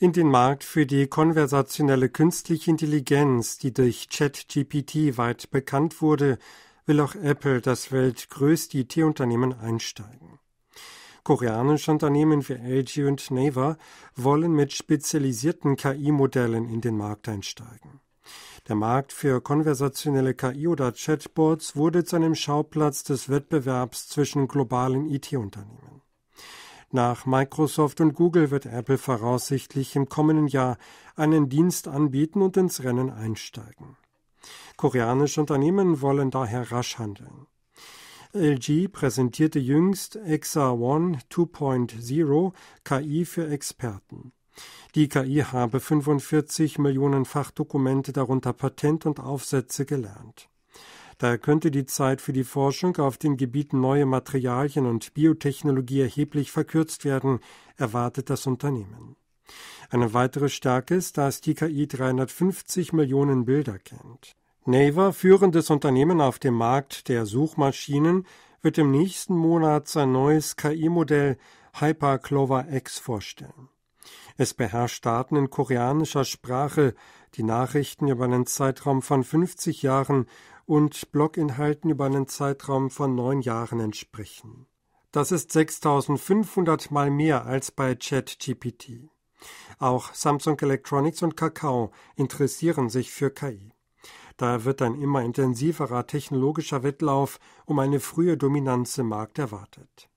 in den Markt für die konversationelle künstliche Intelligenz, die durch ChatGPT weit bekannt wurde, will auch Apple, das weltgrößte IT-Unternehmen, einsteigen. Koreanische Unternehmen wie LG und Naver wollen mit spezialisierten KI-Modellen in den Markt einsteigen. Der Markt für konversationelle KI oder Chatbots wurde zu einem Schauplatz des Wettbewerbs zwischen globalen IT-Unternehmen. Nach Microsoft und Google wird Apple voraussichtlich im kommenden Jahr einen Dienst anbieten und ins Rennen einsteigen. Koreanische Unternehmen wollen daher rasch handeln. LG präsentierte jüngst XR One 2.0 KI für Experten. Die KI habe 45 Millionenfach Dokumente, darunter Patent und Aufsätze, gelernt. Daher könnte die Zeit für die Forschung auf den Gebieten neue Materialien und Biotechnologie erheblich verkürzt werden, erwartet das Unternehmen. Eine weitere Stärke ist, dass die KI 350 Millionen Bilder kennt. Naver, führendes Unternehmen auf dem Markt der Suchmaschinen, wird im nächsten Monat sein neues KI-Modell Hyper Clover X vorstellen. Es beherrscht Daten in koreanischer Sprache, die Nachrichten über einen Zeitraum von 50 Jahren und Bloginhalten über einen Zeitraum von neun Jahren entsprechen. Das ist 6500 mal mehr als bei ChatGPT. Auch Samsung Electronics und Kakao interessieren sich für KI. Da wird ein immer intensiverer technologischer Wettlauf um eine frühe Dominanz im Markt erwartet.